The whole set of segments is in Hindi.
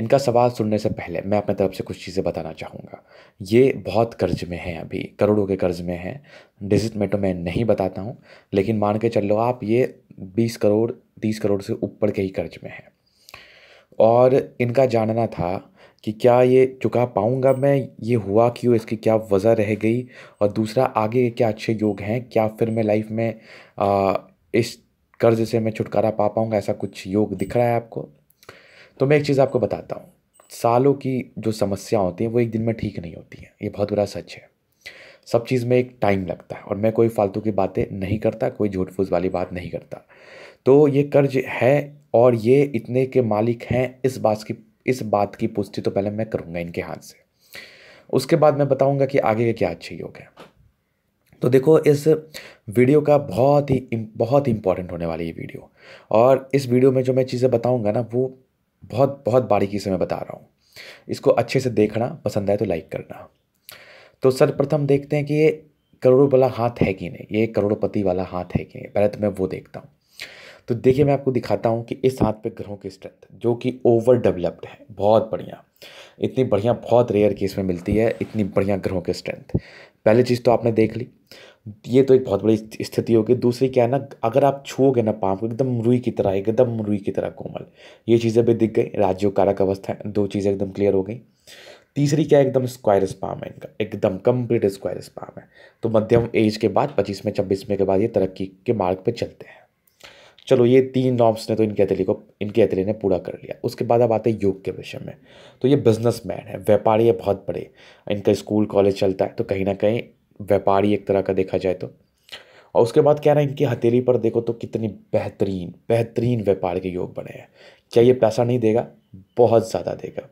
इनका सवाल सुनने से पहले मैं अपने तरफ से कुछ चीज़ें बताना चाहूँगा ये बहुत कर्ज में हैं अभी करोड़ों के कर्ज में हैं डिजिट में तो मैं नहीं बताता हूँ लेकिन मान के चल लो आप ये बीस करोड़ तीस करोड़ से ऊपर के ही कर्ज में हैं और इनका जानना था कि क्या ये चुका पाऊँगा मैं ये हुआ क्यों इसकी क्या वजह रह गई और दूसरा आगे क्या अच्छे योग हैं क्या फिर मैं लाइफ में आ, इस कर्ज से मैं छुटकारा पा पाऊँगा ऐसा कुछ योग दिख रहा है आपको तो मैं एक चीज़ आपको बताता हूँ सालों की जो समस्या होती हैं वो एक दिन में ठीक नहीं होती हैं ये बहुत बुरा सच है सब चीज़ में एक टाइम लगता है और मैं कोई फालतू की बातें नहीं करता कोई झूठ फूस वाली बात नहीं करता तो ये कर्ज है और ये इतने के मालिक हैं इस बात की इस बात की पुष्टि तो पहले मैं करूँगा इनके हाथ से उसके बाद मैं बताऊँगा कि आगे का क्या अच्छे योग है तो देखो इस वीडियो का बहुत ही बहुत ही इंपॉर्टेंट होने वाली ये वीडियो और इस वीडियो में जो मैं चीज़ें बताऊँगा ना वो बहुत बहुत बारीकी से मैं बता रहा हूँ इसको अच्छे से देखना पसंद आए तो लाइक करना तो सर्वप्रथम देखते हैं कि ये करोड़ों वाला हाथ है कि नहीं ये करोड़पति वाला हाथ है कि नहीं पहले तो मैं वो देखता हूँ तो देखिए मैं आपको दिखाता हूँ कि इस हाथ पे ग्रहों की स्ट्रेंथ जो कि ओवर डेवलप्ड है बहुत बढ़िया इतनी बढ़िया बहुत रेयर केस में मिलती है इतनी बढ़िया ग्रहों की स्ट्रेंथ पहली चीज़ तो आपने देख ली ये तो एक बहुत बड़ी स्थिति होगी दूसरी क्या है ना अगर आप छूओगे ना पाम को एकदम रुई की तरह एकदम रुई की तरह कोमल ये चीज़ें भी दिख गई राजयोग कारक अवस्था दो चीज़ें एकदम क्लियर हो गई तीसरी क्या एकदम स्क्वायर स्पाम है इनका एकदम कंप्लीट स्क्वायर स्पाम है तो मध्यम एज के बाद पच्चीस में छब्बीस में के बाद ये तरक्की के मार्ग पर चलते हैं चलो ये तीन नॉम्स ने तो इनके अतली को इनके अतली ने पूरा कर लिया उसके बाद अब आते हैं योग के विषय में तो ये बिजनेसमैन है व्यापारी है बहुत बड़े इनका स्कूल कॉलेज चलता है तो कहीं ना कहीं व्यापारी एक तरह का देखा जाए तो और उसके बाद कह रहे हैं इनकी हथेली पर देखो तो कितनी बेहतरीन बेहतरीन व्यापार के योग बने हैं क्या ये पैसा नहीं देगा बहुत ज़्यादा देगा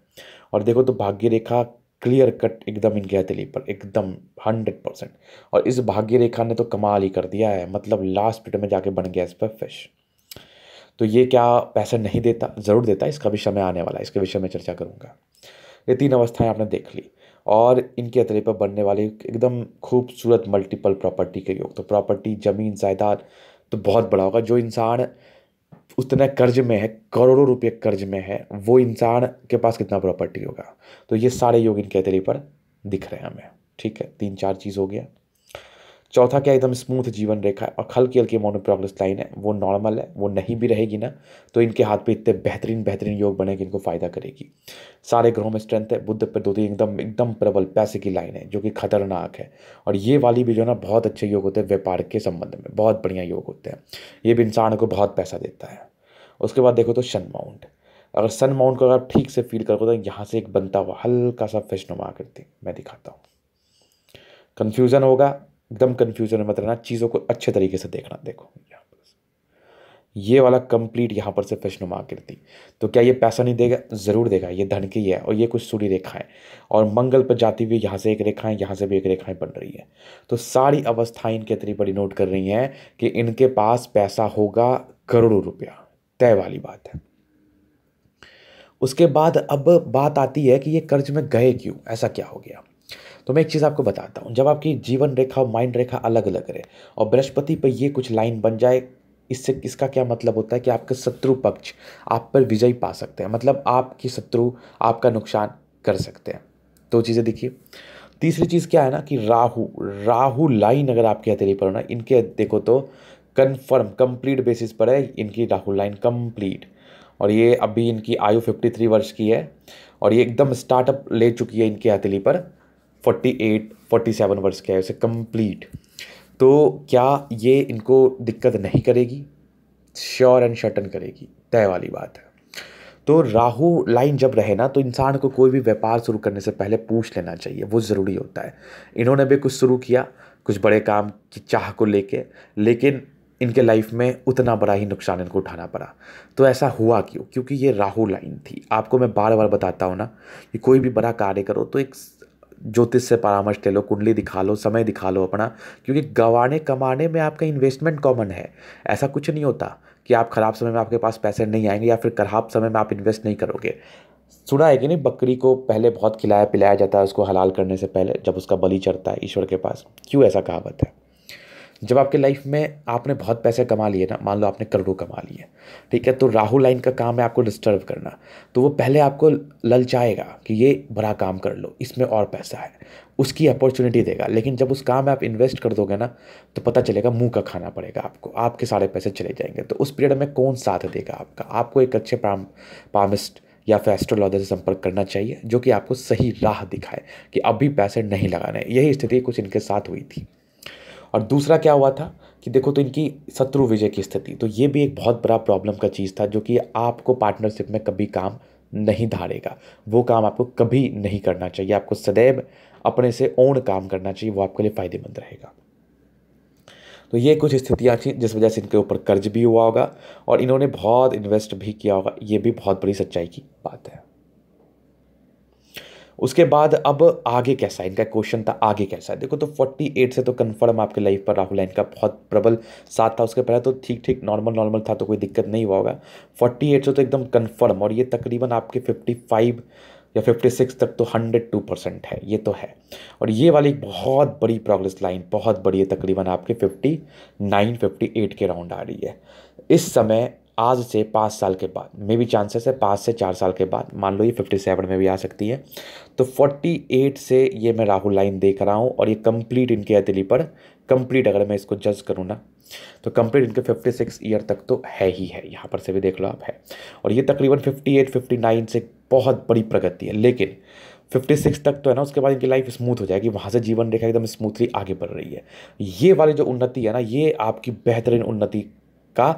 और देखो तो भाग्य रेखा क्लियर कट एकदम इनकी हथेली पर एकदम हंड्रेड परसेंट और इस भाग्य रेखा ने तो कमाल ही कर दिया है मतलब लास्ट मिनट में जाके बन गया इस पर फिश तो ये क्या पैसा नहीं देता ज़रूर देता इसका विषय में आने वाला है इसके विषय में चर्चा करूँगा ये तीन अवस्थाएँ आपने देख ली और इनके अतरे पर बनने वाले एकदम खूबसूरत मल्टीपल प्रॉपर्टी के योग तो प्रॉपर्टी ज़मीन जायदाद तो बहुत बड़ा होगा जो इंसान उतने कर्ज में है करोड़ों रुपये कर्ज में है वो इंसान के पास कितना प्रॉपर्टी होगा तो ये सारे योग इनके अतरे पर दिख रहे हैं हमें ठीक है तीन चार चीज़ हो गया चौथा क्या एकदम स्मूथ जीवन रेखा है और हल्की हल्की मोनोप्रॉग्रेस लाइन है वो नॉर्मल है वो नहीं भी रहेगी ना तो इनके हाथ पे इतने बेहतरीन बेहतरीन योग कि इनको फ़ायदा करेगी सारे ग्रहों में स्ट्रेंथ है बुद्ध पर दो तीन एकदम एकदम प्रबल पैसे की लाइन है जो कि खतरनाक है और ये वाली भी जो ना बहुत अच्छे योग होते हैं व्यापार के संबंध में बहुत बढ़िया योग होते हैं ये भी इंसान को बहुत पैसा देता है उसके बाद देखो तो सन माउंट अगर सन माउंट को अगर आप ठीक से फील करोगे तो यहाँ से एक बनता हुआ हल्का सा फिश नुमा करती मैं दिखाता हूँ कन्फ्यूज़न होगा एकदम कन्फ्यूजन मत रहना चीज़ों को अच्छे तरीके से देखना देखो यहाँ पर ये वाला कंप्लीट यहाँ पर से फिशनुमा आकृति तो क्या ये पैसा नहीं देगा ज़रूर देगा ये धन की है और ये कुछ सूढ़ी रेखाएं और मंगल पर जाती हुई यहाँ से एक रेखाएं यहाँ से भी एक रेखाएं बन रही है तो सारी अवस्थाएं इनके बड़ी नोट कर रही हैं कि इनके पास पैसा होगा करोड़ों रुपया तय वाली बात है उसके बाद अब बात आती है कि ये कर्ज में गए क्यों ऐसा क्या हो गया तो मैं एक चीज़ आपको बताता हूँ जब आपकी जीवन रेखा और माइंड रेखा अलग अलग रहे और बृहस्पति पर ये कुछ लाइन बन जाए इससे इसका क्या मतलब होता है कि आपके शत्रु पक्ष आप पर विजय पा सकते हैं मतलब आपके शत्रु आपका नुकसान कर सकते हैं दो चीज़ें देखिए तीसरी चीज़ क्या है ना कि राहु राहु लाइन अगर आपके हथेली पर हो ना इनके देखो तो कन्फर्म कंप्लीट बेसिस पर है इनकी राहु लाइन कंप्लीट और ये अभी इनकी आयु 53 वर्ष की है और ये एकदम स्टार्टअप ले चुकी है इनके हथेली पर फोर्टी एट फोर्टी सेवन वर्ष के है उसे कंप्लीट तो क्या ये इनको दिक्कत नहीं करेगी श्योर एंड शटन करेगी तय वाली बात है तो राहु लाइन जब रहे ना तो इंसान को कोई भी व्यापार शुरू करने से पहले पूछ लेना चाहिए वो ज़रूरी होता है इन्होंने भी कुछ शुरू किया कुछ बड़े काम की चाह को लेके लेकिन इनके लाइफ में उतना बड़ा ही नुकसान इनको उठाना पड़ा तो ऐसा हुआ क्यों क्योंकि ये राहु लाइन थी आपको मैं बार बार बताता हूँ ना कि कोई भी बड़ा कार्य करो तो एक ज्योतिष से परामर्श ले लो कुंडली दिखा लो समय दिखा लो अपना क्योंकि गंवाने कमाने में आपका इन्वेस्टमेंट कॉमन है ऐसा कुछ नहीं होता कि आप ख़राब समय में आपके पास पैसे नहीं आएंगे या फिर खराब समय में आप इन्वेस्ट नहीं करोगे सुना है कि नहीं बकरी को पहले बहुत खिलाया पिलाया जाता है उसको हलाल करने से पहले जब उसका बलि चढ़ता है ईश्वर के पास क्यों ऐसा कहावत है जब आपके लाइफ में आपने बहुत पैसे कमा लिए ना मान लो आपने करोड़ों कमा लिए ठीक है तो राहु लाइन का काम है आपको डिस्टर्ब करना तो वो पहले आपको ललचाएगा कि ये बड़ा काम कर लो इसमें और पैसा है उसकी अपॉर्चुनिटी देगा लेकिन जब उस काम में आप इन्वेस्ट कर दोगे ना तो पता चलेगा मुंह का खाना पड़ेगा आपको आपके सारे पैसे चले जाएंगे तो उस पीरियड में कौन साथ देगा आपका आपको एक अच्छे पाम पामिस्ट या फिर एस्ट्रोलॉजर से संपर्क करना चाहिए जो कि आपको सही राह दिखाए कि अभी पैसे नहीं लगाने यही स्थिति कुछ इनके साथ हुई थी और दूसरा क्या हुआ था कि देखो तो इनकी शत्रु विजय की स्थिति तो ये भी एक बहुत बड़ा प्रॉब्लम का चीज़ था जो कि आपको पार्टनरशिप में कभी काम नहीं धारेगा वो काम आपको कभी नहीं करना चाहिए आपको सदैव अपने से ओन काम करना चाहिए वो आपके लिए फ़ायदेमंद रहेगा तो ये कुछ स्थितियाँ थी जिस वजह से इनके ऊपर कर्ज भी हुआ होगा और इन्होंने बहुत इन्वेस्ट भी किया होगा ये भी बहुत बड़ी सच्चाई की बात है उसके बाद अब आगे कैसा है इनका क्वेश्चन था आगे कैसा है देखो तो 48 से तो कन्फर्म आपके लाइफ पर राहुल इनका बहुत प्रबल साथ था उसके पहले तो ठीक ठीक नॉर्मल नॉर्मल था तो कोई दिक्कत नहीं हुआ होगा 48 से तो एकदम कन्फर्म और ये तकरीबन आपके 55 या 56 तक तो 102 परसेंट है ये तो है और ये वाली एक बहुत बड़ी प्रोग्रेस लाइन बहुत बड़ी है तकरीबन आपके 59 58 के राउंड आ रही है इस समय आज से पाँच साल के बाद मे भी चांसेस है पाँच से चार साल के बाद मान लो ये फिफ्टी सेवन में भी आ सकती है तो फोर्टी एट से ये मैं राहुल लाइन देख रहा हूँ और ये कंप्लीट इनके अतली पर कंप्लीट अगर मैं इसको जज करूँ ना तो कंप्लीट इनके फिफ्टी सिक्स ईयर तक तो है ही है यहाँ पर से भी देख लो आप है और ये तकरीबन फिफ्टी एट फिफ्टी नाइन से बहुत बड़ी प्रगति है लेकिन 56 तक तो है ना उसके बाद इनकी लाइफ स्मूथ हो जाएगी वहाँ से जीवन रेखा एकदम स्मूथली आगे बढ़ रही है ये वाली जो उन्नति है ना ये आपकी बेहतरीन उन्नति का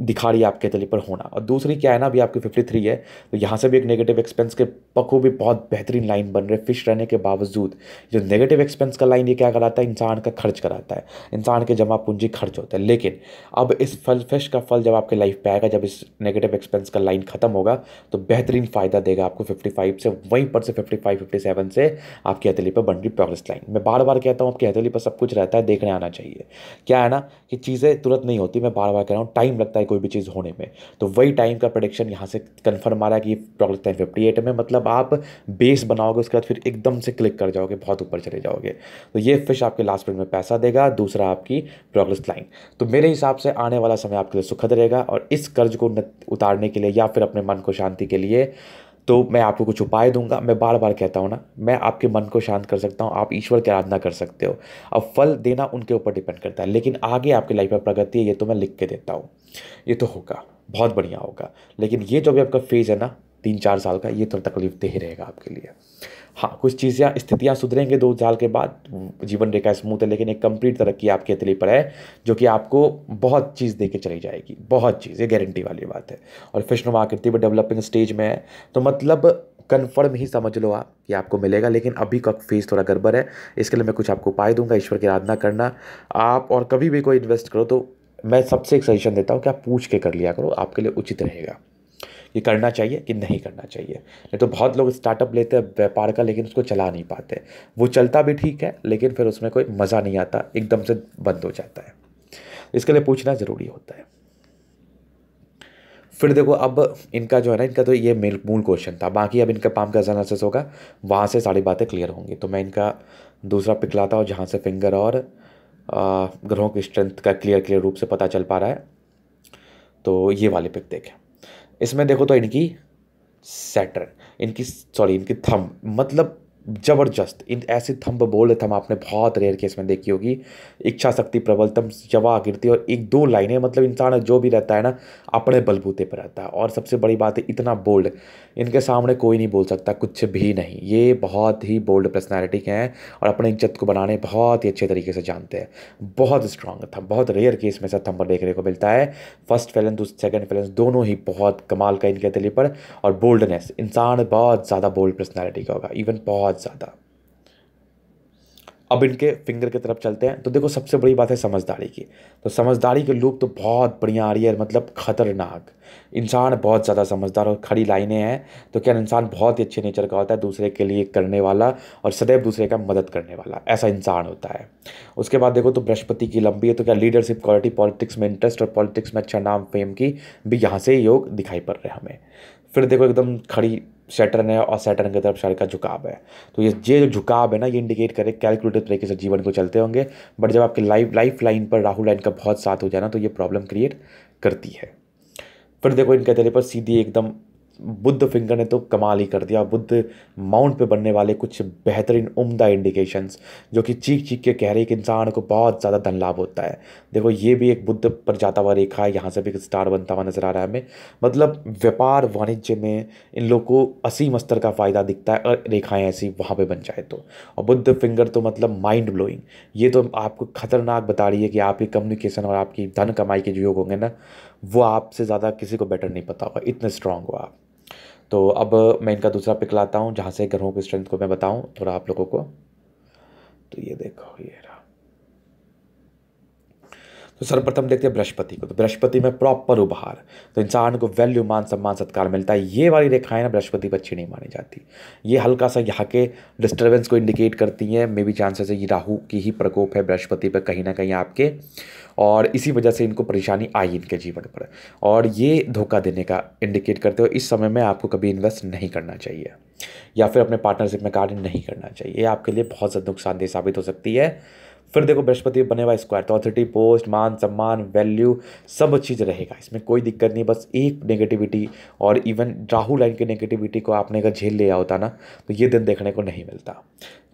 दिखा रही है आपके तले पर होना और दूसरी क्या है ना अभी आपकी फिफ्टी थ्री है तो यहाँ से भी एक नेगेटिव एक्सपेंस के पखो भी बहुत बेहतरीन लाइन बन रहे फिश रहने के बावजूद जो नेगेटिव एक्सपेंस का लाइन ये क्या कराता है इंसान का खर्च कराता है इंसान के जमा पूंजी खर्च होता है लेकिन अब इस फल फिश का फल जब आपके लाइफ पर आएगा जब इस नेगेटिव एक्सपेंस का लाइन खत्म होगा तो बेहतरीन फ़ायदा देगा आपको फिफ्टी फाइव से वहीं पर से फिफ्टी फाइव फिफ्टी सेवन से आपकी हथेली पर बन रही प्रोग्रेस लाइन मैं बार बार कहता हूँ आपकी हथेली पर सब कुछ रहता है देखने आना चाहिए क्या है ना कि चीज़ें तुरंत नहीं होती मैं बार बार कह रहा हूँ टाइम लगता है है कोई भी चीज़ होने में तो वही टाइम का प्रोडिक्शन यहाँ से कन्फर्म आ रहा है कि ये पकड़ फिफ्टी एट में मतलब आप बेस बनाओगे उसके बाद फिर एकदम से क्लिक कर जाओगे बहुत ऊपर चले जाओगे तो ये फिश आपके लास्ट मिनट में पैसा देगा दूसरा आपकी प्रोग्रेस लाइन तो मेरे हिसाब से आने वाला समय आपके लिए सुखद रहेगा और इस कर्ज को उतारने के लिए या फिर अपने मन को शांति के लिए तो मैं आपको कुछ उपाय दूंगा मैं बार बार कहता हूँ ना मैं आपके मन को शांत कर सकता हूँ आप ईश्वर की आराधना कर सकते हो अब फल देना उनके ऊपर डिपेंड करता है लेकिन आगे आपकी लाइफ में प्रगति है ये तो मैं लिख के देता हूँ ये तो होगा बहुत बढ़िया होगा लेकिन ये जो भी आपका फेज़ है ना तीन चार साल का ये तो तकलीफ दे ही रहेगा आपके लिए हाँ कुछ चीज़ें स्थितियाँ सुधरेंगे दो साल के बाद जीवन रेखा स्मूथ है लेकिन एक कंप्लीट तरक्की आपके अतली पर है जो कि आपको बहुत चीज़ दे के चली जाएगी बहुत चीज़ ये गारंटी वाली बात है और विष्णु आकृति भी डेवलपिंग स्टेज में है तो मतलब कन्फर्म ही समझ लो आप कि आपको मिलेगा लेकिन अभी का फेस थोड़ा गड़बड़ है इसके लिए मैं कुछ आपको उपाय दूंगा ईश्वर की आराधना करना आप और कभी भी कोई इन्वेस्ट करो तो मैं सबसे एक सजेशन देता हूँ कि आप पूछ के कर लिया करो आपके लिए उचित रहेगा ये करना चाहिए कि नहीं करना चाहिए नहीं तो बहुत लोग स्टार्टअप लेते हैं व्यापार का लेकिन उसको चला नहीं पाते वो चलता भी ठीक है लेकिन फिर उसमें कोई मज़ा नहीं आता एकदम से बंद हो जाता है इसके लिए पूछना ज़रूरी होता है फिर देखो अब इनका जो है ना इनका तो ये मेल मूल क्वेश्चन था बाकी अब इनका पाम का एनालिसिस होगा वहाँ से सारी बातें क्लियर होंगी तो मैं इनका दूसरा पिक लाता हूँ जहाँ से फिंगर और ग्रहों की स्ट्रेंथ का क्लियर क्लियर रूप से पता चल पा रहा है तो ये वाले पिक देखें इसमें देखो तो इनकी सेटर इनकी सॉरी इनकी थम मतलब ज़बरदस्त इन ऐसे थम्ब बोल्ड थम आपने बहुत रेयर केस में देखी होगी इच्छा शक्ति प्रबलतम जवा गिरती और एक दो लाइनें मतलब इंसान जो भी रहता है ना अपने बलबूते पर रहता है और सबसे बड़ी बात है इतना बोल्ड इनके सामने कोई नहीं बोल सकता कुछ भी नहीं ये बहुत ही बोल्ड पर्सनैलिटी के हैं और अपने इज्जत को बनाने बहुत ही अच्छे तरीके से जानते हैं बहुत स्ट्रांग थम बहुत रेयर केस में ऐसा थम्बर देखने को मिलता है फर्स्ट फैलेंस तो सेकेंड फैलेंस दोनों ही बहुत कमाल का इनके दिल पर और बोल्डनेस इंसान बहुत ज़्यादा बोल्ड पर्सनैलिटी का होगा इवन बहुत बहुत ज़्यादा अब इनके फिंगर की तरफ चलते हैं तो देखो सबसे बड़ी बात है समझदारी की तो समझदारी के लूप तो बहुत बढ़िया आ रही है मतलब खतरनाक इंसान बहुत ज़्यादा समझदार और खड़ी लाइनें हैं तो क्या इंसान बहुत ही अच्छे नेचर का होता है दूसरे के लिए करने वाला और सदैव दूसरे का मदद करने वाला ऐसा इंसान होता है उसके बाद देखो तो बृहस्पति की लंबी है तो क्या लीडरशिप क्वालिटी पॉलिटिक्स में इंटरेस्ट और पॉलिटिक्स में अच्छा नाम फेम की भी यहाँ से योग दिखाई पड़ रहे हैं हमें फिर देखो एकदम खड़ी सेटर्न है और सेटर्न की तरफ शरीर का झुकाव है तो ये ये जो झुकाव है ना ये इंडिकेट करे कैलकुलेटर तरीके से जीवन को चलते होंगे बट जब आपके लाइफ लाइफ लाइन पर राहुल लाइन का बहुत साथ हो जाए ना तो ये प्रॉब्लम क्रिएट करती है फिर देखो इनके चेहरे पर सीधी एकदम बुद्ध फिंगर ने तो कमाल ही कर दिया बुद्ध माउंट पे बनने वाले कुछ बेहतरीन उम्दा इंडिकेशंस जो कि चीख चीख के कह रहे कि इंसान को बहुत ज़्यादा धन लाभ होता है देखो ये भी एक बुद्ध पर जाता हुआ रेखा है यहाँ से भी एक स्टार बनता हुआ नज़र आ रहा है हमें मतलब व्यापार वाणिज्य में इन लोग को असीम स्तर का फ़ायदा दिखता है और रेखाएँ ऐसी वहाँ पर बन जाए तो और बुद्ध फिंगर तो मतलब माइंड ब्लोइंग ये तो आपको ख़तरनाक बता रही है कि आपकी कम्युनिकेशन और आपकी धन कमाई के जो योग होंगे ना वो आपसे ज़्यादा किसी को बेटर नहीं पता होगा इतने स्ट्रांग हो आप तो अब मैं इनका दूसरा पिक लाता हूँ जहाँ से ग्रहों की स्ट्रेंथ को मैं बताऊँ थोड़ा आप लोगों को तो ये देखो ये रहा तो सर्वप्रथम देखते हैं बृहस्पति को तो बृहस्पति में प्रॉपर उभार तो इंसान को वैल्यू मान सम्मान सत्कार मिलता है ये वाली रेखाएं ना बृहस्पति पर अच्छी नहीं मानी जाती ये हल्का सा यहाँ के डिस्टर्बेंस को इंडिकेट करती हैं मे बी चांसेस है ये राहु की ही प्रकोप है बृहस्पति पर कहीं ना कहीं आपके और इसी वजह से इनको परेशानी आई इनके जीवन पर और ये धोखा देने का इंडिकेट करते हो इस समय में आपको कभी इन्वेस्ट नहीं करना चाहिए या फिर अपने पार्टनरशिप में कार्य नहीं करना चाहिए ये आपके लिए बहुत ज़्यादा नुकसानदेह साबित हो सकती है फिर देखो बृहस्पति बने हुआ स्क्वायर तो ऑथोरिटी पोस्ट मान सम्मान वैल्यू सब चीज़ रहेगा इसमें कोई दिक्कत नहीं बस एक नेगेटिविटी और इवन राहु लाइन की नेगेटिविटी को आपने अगर झेल लिया होता ना तो ये दिन देखने को नहीं मिलता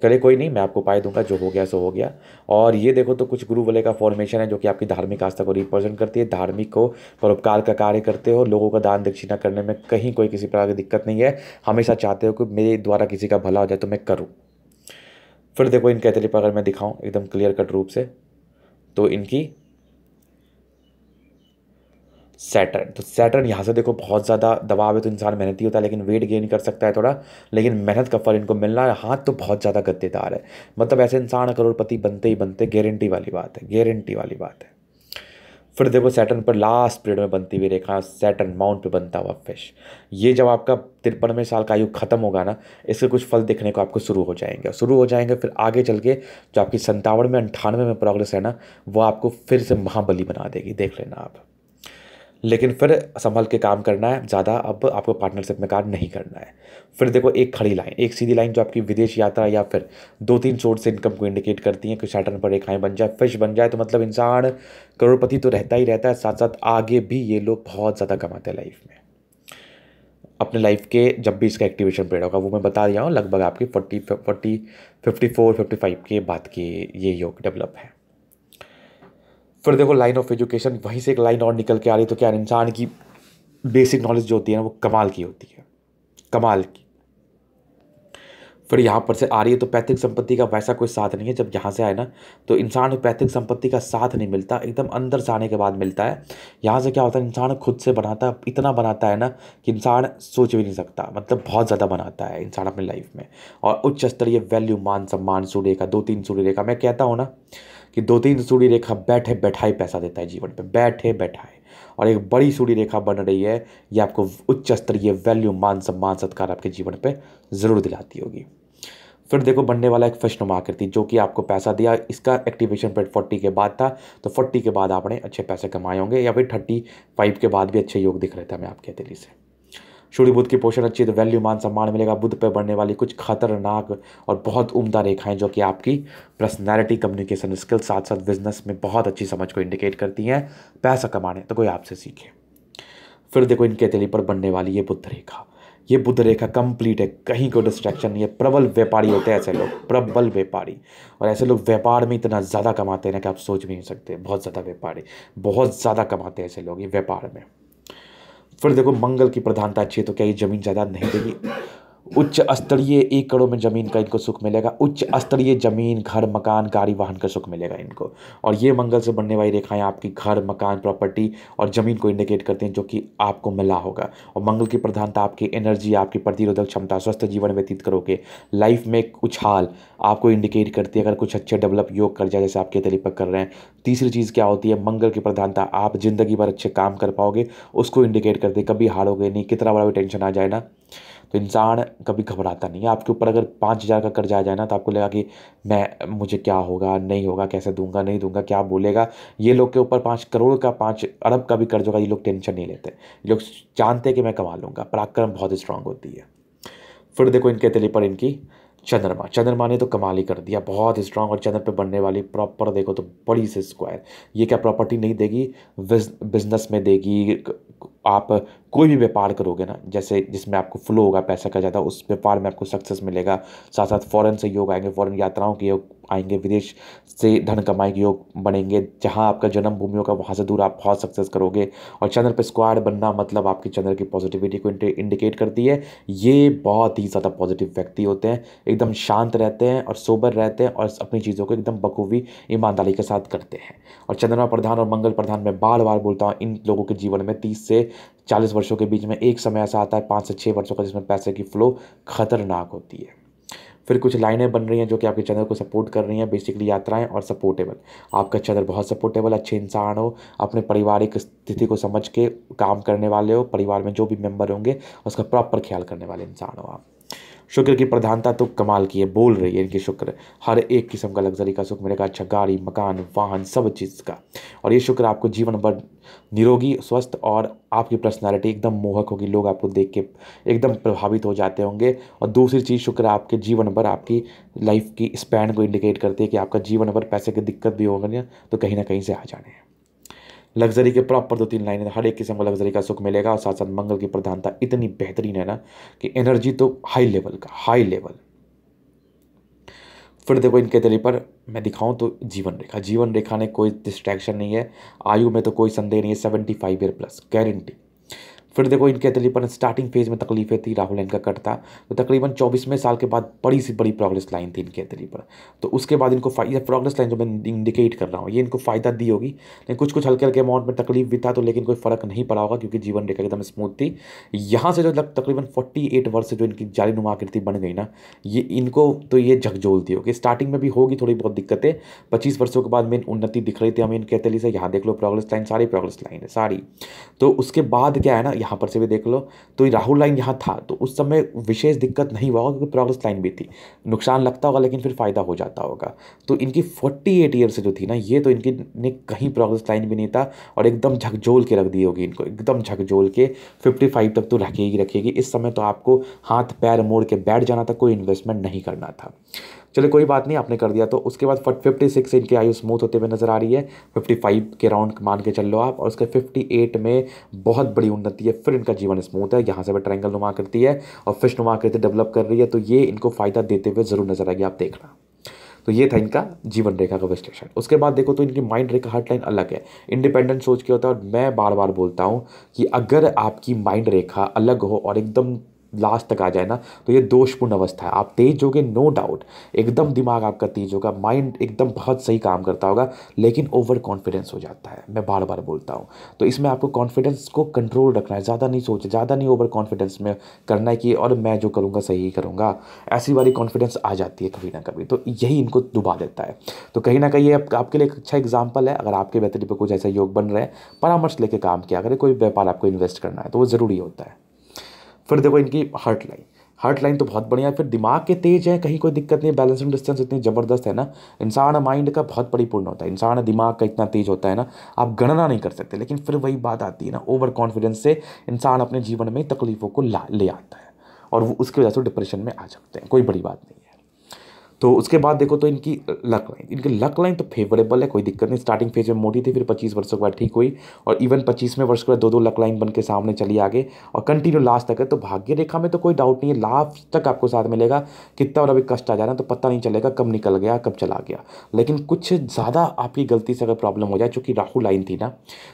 करे कोई नहीं मैं आपको पाए दूंगा जो हो गया सो हो गया और ये देखो तो कुछ गुरु वाले का फॉर्मेशन है जो कि आपकी धार्मिक आस्था को रिप्रेजेंट करती है धार्मिक को परोपकार का कार्य करते हो लोगों का दान दक्षिणा करने में कहीं कोई किसी प्रकार की दिक्कत नहीं है हमेशा चाहते हो कि मेरे द्वारा किसी का भला हो जाए तो मैं करूँ फिर देखो इनके तरीफ अगर मैं दिखाऊं एकदम क्लियर कट रूप से तो इनकी सैटर्न तो सैटर्न यहाँ से देखो बहुत ज़्यादा दबाव है तो इंसान मेहनती होता है लेकिन वेट गेन कर सकता है थोड़ा लेकिन मेहनत का फल इनको मिलना है हाथ तो बहुत ज़्यादा गद्देदार है मतलब ऐसे इंसान करोड़पति बनते ही बनते गारंटी वाली बात है गारंटी वाली बात है फिर देखो सैटर्न पर लास्ट पीरियड में बनती हुई रेखा सैटर्न माउंट पे बनता हुआ फिश ये जब आपका तिरपनवें साल का आयु खत्म होगा ना इसके कुछ फल देखने को आपको शुरू हो जाएंगे शुरू हो जाएंगे फिर आगे चल के जो आपकी संतावन में अंठानवे में प्रोग्रेस है ना वो आपको फिर से महाबली बना देगी देख लेना आप लेकिन फिर संभल के काम करना है ज़्यादा अब आपको पार्टनरशिप में काम नहीं करना है फिर देखो एक खड़ी लाइन एक सीधी लाइन जो आपकी विदेश यात्रा या फिर दो तीन सोर्स इनकम को इंडिकेट करती हैं कि सैटर्न पर रेखाएँ बन जाए फिश बन जाए तो मतलब इंसान करोड़पति तो रहता ही रहता है साथ साथ आगे भी ये लोग बहुत ज़्यादा कमाते हैं लाइफ में अपने लाइफ के जब भी इसका एक्टिवेशन पीरियड होगा वो मैं बता दिया हूँ लगभग आपकी forty forty fifty four fifty five के बाद की ये योग डेवलप है फिर देखो लाइन ऑफ एजुकेशन वहीं से एक लाइन और निकल के आ रही तो क्या इंसान की बेसिक नॉलेज जो होती है ना वो कमाल की होती है कमाल की फिर यहाँ पर से आ रही है तो पैतृक संपत्ति का वैसा कोई साथ नहीं है जब यहाँ से आए ना तो इंसान को पैतृक संपत्ति का साथ नहीं मिलता एकदम अंदर से आने के बाद मिलता है यहाँ से क्या होता है इंसान खुद से बनाता है इतना बनाता है ना कि इंसान सोच भी नहीं सकता मतलब बहुत ज़्यादा बनाता है इंसान अपनी लाइफ में और उच्च स्तरीय वैल्यू मान सम्मान सूर्य का दो तीन सूर्य का मैं कहता हूँ ना कि दो तीन सूढ़ी रेखा बैठे बैठाए पैसा देता है जीवन पे बैठे बैठाए और एक बड़ी सूढ़ी रेखा बन रही है ये आपको उच्च स्तरीय वैल्यू मान सम्मान सत्कार आपके जीवन पे ज़रूर दिलाती होगी फिर देखो बनने वाला एक फशनुमा आकृति जो कि आपको पैसा दिया इसका एक्टिवेशन पेट फोर्टी के बाद था तो फोर्टी के बाद आपने अच्छे पैसे कमाए होंगे या फिर थर्टी फाइव के बाद भी अच्छे योग दिख रहे थे हमें आपके दिल्ली से सूर्य बुद्ध की पोषण अच्छी तो वैल्यू मान सम्मान मिलेगा बुद्ध पर बढ़ने वाली कुछ खतरनाक और बहुत उम्दा रेखाएं जो कि आपकी पर्सनैलिटी कम्युनिकेशन स्किल साथ साथ बिजनेस में बहुत अच्छी समझ को इंडिकेट करती हैं पैसा कमाने तो कोई आपसे सीखे फिर देखो इनके तेली पर बनने वाली ये बुद्ध रेखा ये बुद्ध रेखा कंप्लीट है कहीं कोई डिस्ट्रैक्शन नहीं है प्रबल व्यापारी होते हैं ऐसे लोग प्रबल व्यापारी और ऐसे लोग व्यापार में इतना ज़्यादा कमाते हैं ना कि आप सोच भी नहीं सकते बहुत ज़्यादा व्यापारी बहुत ज़्यादा कमाते हैं ऐसे लोग ये व्यापार में फिर देखो मंगल की प्रधानता अच्छी है तो क्या ये जमीन जायदाद नहीं देगी उच्च स्तरीय एकड़ों में ज़मीन का इनको सुख मिलेगा उच्च स्तरीय ज़मीन घर मकान गाड़ी वाहन का सुख मिलेगा इनको और ये मंगल से बनने वाली रेखाएं आपकी घर मकान प्रॉपर्टी और ज़मीन को इंडिकेट करते हैं जो कि आपको मिला होगा और मंगल की प्रधानता आपकी एनर्जी आपकी प्रतिरोधक क्षमता स्वस्थ जीवन व्यतीत करोगे लाइफ में उछाल आपको इंडिकेट करती है अगर कुछ अच्छे डेवलप योग कर जाए जैसे आपके तली कर रहे हैं तीसरी चीज़ क्या होती है मंगल की प्रधानता आप ज़िंदगी भर अच्छे काम कर पाओगे उसको इंडिकेट करते कभी हारोगे नहीं कितना बड़ा भी टेंशन आ जाए ना तो इंसान कभी घबराता नहीं है आपके ऊपर अगर पाँच हज़ार का कर्जा आ जाए ना तो आपको लगा कि मैं मुझे क्या होगा नहीं होगा कैसे दूंगा नहीं दूंगा क्या बोलेगा ये लोग के ऊपर पाँच करोड़ का पाँच अरब का भी कर्ज होगा ये लोग टेंशन नहीं लेते ये लोग जानते कि मैं कमा लूँगा पराक्रम बहुत स्ट्रांग होती है फिर देखो इनके तेली पर इनकी चंद्रमा चंद्रमा ने तो कमाल ही कर दिया बहुत स्ट्रांग और चंद्र पे बनने वाली प्रॉपर देखो तो बड़ी से स्क्वायर ये क्या प्रॉपर्टी नहीं देगी बिजनेस में देगी आप कोई भी व्यापार करोगे ना जैसे जिसमें आपको फ्लो होगा पैसा का ज़्यादा उस व्यापार में आपको सक्सेस मिलेगा साथ साथ फॉरेन से योग आएंगे फ़ॉरन यात्राओं के योग आएंगे विदेश से धन कमाई के योग बनेंगे जहाँ आपका जन्मभूमि होगा वहाँ से दूर आप बहुत सक्सेस करोगे और चंद्र पर स्क्वाड बनना मतलब आपकी चंद्र की पॉजिटिविटी को इंडिकेट करती है ये बहुत ही ज़्यादा पॉजिटिव व्यक्ति होते हैं एकदम शांत रहते हैं और सोबर रहते हैं और अपनी चीज़ों को एकदम बखूबी ईमानदारी के साथ करते हैं और चंद्रमा प्रधान और मंगल प्रधान मैं बार बार बोलता हूँ इन लोगों के जीवन में तीस से चालीस वर्षों के बीच में एक समय ऐसा आता है पाँच से छः वर्षों का जिसमें पैसे की फ्लो खतरनाक होती है फिर कुछ लाइनें बन रही हैं जो कि आपके चैनल को सपोर्ट कर रही हैं बेसिकली यात्राएं और सपोर्टेबल आपका चैनल बहुत सपोर्टेबल अच्छे इंसान हो अपने पारिवारिक स्थिति को समझ के काम करने वाले हो परिवार में जो भी मेम्बर होंगे उसका प्रॉपर ख्याल करने वाले इंसान हो आप शुक्र की प्रधानता तो कमाल की है बोल रही है इनकी शुक्र हर एक किस्म का लग्जरी का सुख मिलेगा अच्छा गाड़ी मकान वाहन सब चीज़ का और ये शुक्र आपको जीवन भर निरोगी स्वस्थ और आपकी पर्सनालिटी एकदम मोहक होगी लोग आपको देख के एकदम प्रभावित हो जाते होंगे और दूसरी चीज़ शुक्र आपके जीवन भर आपकी लाइफ की स्पैन को इंडिकेट करती है कि आपका जीवन भर पैसे की दिक्कत भी होगी ना तो कहीं ना कहीं से आ जाने हैं लग्जरी के प्रॉपर दो तीन लाइन है हर एक किस्म का लग्जरी का सुख मिलेगा और साथ साथ मंगल की प्रधानता इतनी बेहतरीन है ना कि एनर्जी तो हाई लेवल का हाई लेवल फिर देखो इनके तले पर मैं दिखाऊं तो जीवन रेखा जीवन रेखा ने कोई डिस्ट्रैक्शन नहीं है आयु में तो कोई संदेह नहीं है seventy five year plus guarantee फिर देखो इनके तकरीबन स्टार्टिंग फेज में तकलीफें थी राहुल इनका कट था तो तकरीबन चौबीसवें साल के बाद बड़ी सी बड़ी प्रोग्रेस लाइन थी इनके तरीबन तो उसके बाद इनको ये प्रोग्रेस लाइन जो मैं इंडिकेट कर रहा हूँ ये इनको फ़ायदा दी होगी लेकिन कुछ कुछ हल्के हल्के अमाउंट में तकलीफ भी था तो लेकिन कोई फ़र्क नहीं पड़ा होगा क्योंकि जीवन रेखा एकदम स्मूथ थी यहाँ से जो लग तकरीबन फोर्टी एट वर्ष से जो इनकी जाली नुमा आकृति बन गई ना ये इनको तो ये झकझोलती होगी स्टार्टिंग में भी होगी थोड़ी बहुत दिक्कतें पच्चीस वर्षों के बाद मेन उन्नति दिख रही थी हमें इनके तली से यहाँ देख लो प्रोग्रेस लाइन सारी प्रोग्रेस लाइन है सारी तो उसके बाद क्या है ना यहाँ पर से भी देख लो तो राहुल लाइन यहाँ था तो उस समय विशेष दिक्कत नहीं हुआ क्योंकि प्रोग्रेस लाइन भी थी नुकसान लगता होगा लेकिन फिर फ़ायदा हो जाता होगा तो इनकी फोर्टी एट ईयर से जो थी ना ये तो इनकी ने कहीं प्रोग्रेस लाइन भी नहीं था और एकदम झकझोल के रख दी होगी इनको एकदम झकझोल के फिफ्टी फाइव तक तो रखेगी रखेगी इस समय तो आपको हाथ पैर मोड़ के बैठ जाना था कोई इन्वेस्टमेंट नहीं करना था चलिए कोई बात नहीं आपने कर दिया तो उसके बाद फट फिफ्टी सिक्स इनकी आयु स्मूथ होते हुए नजर आ रही है फिफ्टी फाइव के राउंड मान के चल लो आप और उसके फिफ्टी एट में बहुत बड़ी उन्नति है फिर इनका जीवन स्मूथ है यहाँ से वह ट्रैंगल नुमा करती है और फिश नुमा आकृति डेवलप कर रही है तो ये इनको फ़ायदा देते हुए ज़रूर नजर आएगी आप देखना तो ये था इनका जीवन रेखा का विश्लेषण उसके बाद देखो तो इनकी माइंड रेखा हर लाइन अलग है इंडिपेंडेंट सोच के होता है और मैं बार बार बोलता हूँ कि अगर आपकी माइंड रेखा अलग हो और एकदम लास्ट तक आ जाए ना तो ये दोषपूर्ण अवस्था है आप तेज होगे नो डाउट एकदम दिमाग आपका तेज होगा माइंड एकदम बहुत सही काम करता होगा लेकिन ओवर कॉन्फिडेंस हो जाता है मैं बार बार बोलता हूँ तो इसमें आपको कॉन्फिडेंस को कंट्रोल रखना है ज़्यादा नहीं सोच ज़्यादा नहीं ओवर कॉन्फिडेंस में करना है कि और मैं जो करूँगा सही ही करूँगा ऐसी वाली कॉन्फिडेंस आ जाती है कभी ना कभी तो यही इनको दुबा देता है तो कहीं ना कहीं ये आपके लिए अच्छा एग्जाम्पल है अगर आपके बेहतरी पर कुछ ऐसा योग बन रहे हैं परामर्श लेके काम किया अगर कोई व्यापार आपको इन्वेस्ट करना है तो वो ज़रूरी होता है फिर देखो इनकी हर्ट लाइन हार्ट लाइन तो बहुत बढ़िया है फिर दिमाग के तेज है कहीं कोई दिक्कत नहीं है बैलेंसिंग डिस्टेंस इतनी ज़बरदस्त है ना इंसान माइंड का बहुत परिपूर्ण होता है इंसान दिमाग का इतना तेज होता है ना आप गणना नहीं कर सकते लेकिन फिर वही बात आती है ना ओवर कॉन्फिडेंस से इंसान अपने जीवन में तकलीफ़ों को ला ले आता है और वो उसकी वजह से डिप्रेशन में आ सकते हैं कोई बड़ी बात नहीं है तो उसके बाद देखो तो इनकी लक लाइन इनकी लक लाइन तो फेवरेबल है कोई दिक्कत नहीं स्टार्टिंग फेज में मोटी थी फिर पच्चीस वर्षों के बाद ठीक हुई और इवन में वर्ष के बाद दो दो लक लाइन बन के सामने चली आगे और कंटिन्यू लास्ट तक है तो भाग्य रेखा में तो कोई डाउट नहीं है लास्ट तक आपको साथ मिलेगा कितना और अभी कष्ट आ जा रहा है तो पता नहीं चलेगा कब निकल गया कब चला गया लेकिन कुछ ज़्यादा आपकी गलती से अगर प्रॉब्लम हो जाए चूँकि राहु लाइन थी ना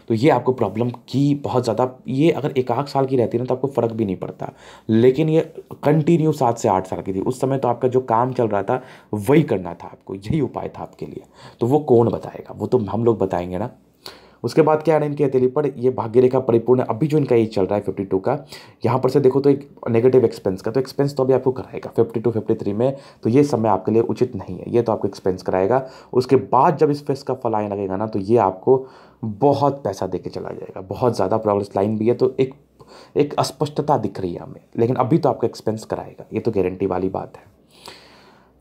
तो ये आपको प्रॉब्लम की बहुत ज़्यादा ये अगर एक आख साल की रहती ना तो आपको फ़र्क भी नहीं पड़ता लेकिन ये कंटिन्यू सात से आठ साल की थी उस समय तो आपका जो काम चल रहा था वही करना था आपको यही उपाय था आपके लिए तो वो कौन बताएगा वो तो हम लोग बताएंगे ना उसके बाद क्या आ है इनकी हथेली पर ये भाग्य रेखा परिपूर्ण अभी जो इनका ये चल रहा है फिफ्टी टू का यहाँ पर से देखो तो एक नेगेटिव एक्सपेंस का तो एक्सपेंस तो अभी आपको कराएगा फिफ्टी टू फिफ्टी थ्री में तो ये समय आपके लिए उचित नहीं है ये तो आपको एक्सपेंस कराएगा उसके बाद जब इस फेस का फल आने लगेगा ना तो ये आपको बहुत पैसा दे चला जाएगा बहुत ज़्यादा प्रॉब्लम लाइन भी है तो एक एक अस्पष्टता दिख रही है हमें लेकिन अभी तो आपका एक्सपेंस कराएगा ये तो गारंटी वाली बात है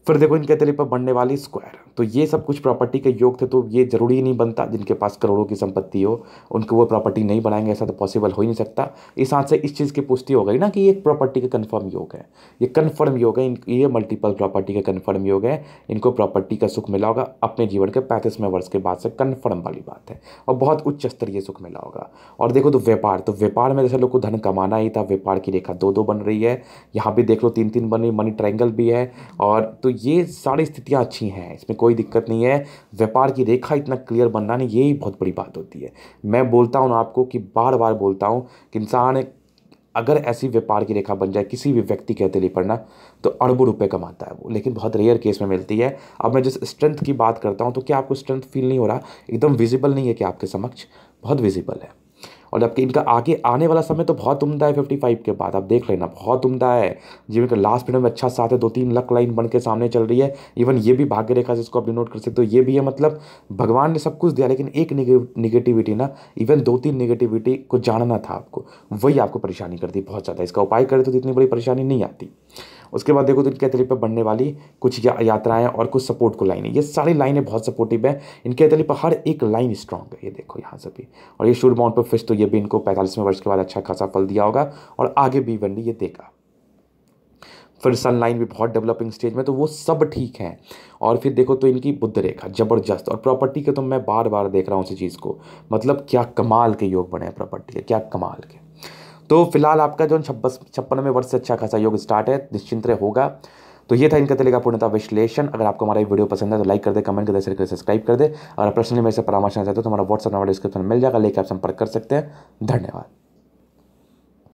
फिर देखो इनके तले पर बनने वाली स्क्वायर तो ये सब कुछ प्रॉपर्टी के योग थे तो ये ज़रूरी नहीं बनता जिनके पास करोड़ों की संपत्ति हो उनको वो प्रॉपर्टी नहीं बनाएंगे ऐसा तो पॉसिबल हो ही नहीं सकता इस हाथ से इस चीज़ की पुष्टि हो गई ना कि ये प्रॉपर्टी के कन्फर्म योग है ये कन्फर्म योग है ये मल्टीपल प्रॉपर्टी के कन्फर्म योग है इनको प्रॉपर्टी का सुख मिला होगा अपने जीवन के पैंतीसवें वर्ष के बाद से कन्फर्म वाली बात है और बहुत उच्च स्तरीय सुख मिला होगा और देखो तो व्यापार तो व्यापार में जैसे लोग को धन कमाना ही था व्यापार की रेखा दो दो बन रही है यहाँ भी देख लो तीन तीन बन रही मनी ट्राइंगल भी है और तो ये सारी स्थितियाँ अच्छी हैं इसमें कोई दिक्कत नहीं है व्यापार की रेखा इतना क्लियर बनना नहीं यही बहुत बड़ी बात होती है मैं बोलता हूँ आपको कि बार बार बोलता हूँ कि इंसान अगर ऐसी व्यापार की रेखा बन जाए किसी भी व्यक्ति के अतली पड़ना तो अरबों रुपए कमाता है वो लेकिन बहुत रेयर केस में मिलती है अब मैं जिस स्ट्रेंथ की बात करता हूँ तो क्या आपको स्ट्रेंथ फील नहीं हो रहा एकदम विजिबल नहीं है कि आपके समक्ष बहुत विजिबल है और जबकि इनका आगे आने वाला समय तो बहुत उमदा है फिफ्टी फाइव के बाद आप देख लेना बहुत उमदा है जिवन का लास्ट मिनट में अच्छा साथ है दो तीन लक लाइन बन के सामने चल रही है इवन ये भी भाग्य रेखा से इसको आप डिनोट कर सकते हो ये भी है मतलब भगवान ने सब कुछ दिया लेकिन एक निगेटिविटी ना इवन दो तीन निगेटिविटी को जानना था आपको वही आपको परेशानी करती बहुत ज़्यादा इसका उपाय करें तो इतनी बड़ी परेशानी नहीं आती उसके बाद देखो तो इनके तली पर बनने वाली कुछ या, यात्राएँ और कुछ सपोर्ट को लाइन है ये सारी लाइनें बहुत सपोर्टिव है इनके अतली पर हर एक लाइन स्ट्रॉन्ग है ये देखो यहाँ से भी और ये शूर माउंट पर फिश तो ये भी इनको पैंतालीसवें वर्ष के बाद अच्छा खासा फल दिया होगा और आगे भी वन ये देखा फिर सन लाइन भी बहुत डेवलपिंग स्टेज में तो वो सब ठीक हैं और फिर देखो तो इनकी बुद्ध रेखा जबरदस्त और प्रॉपर्टी के तो मैं बार बार देख रहा हूँ उस चीज़ को मतलब क्या कमाल के योग बने हैं प्रॉपर्टी के क्या कमाल के तो फिलहाल आपका जो छब्बस छप्पनवें वर्ष से अच्छा खासा योग स्टार्ट है निश्चिंत होगा तो ये था इनका तरीका पूर्णता विश्लेषण अगर आपको हमारा वीडियो पसंद है तो लाइक कर दे कमेंट कर दे शेयर कर सब्सक्राइब कर दे अगर पर्सनली मेरे से परामर्श आ चाहते हो तो हमारा व्हाट्सअप नंबर डिस्क्रिप्शन मिल जाएगा लेकर आप संपर्क कर सकते हैं धन्यवाद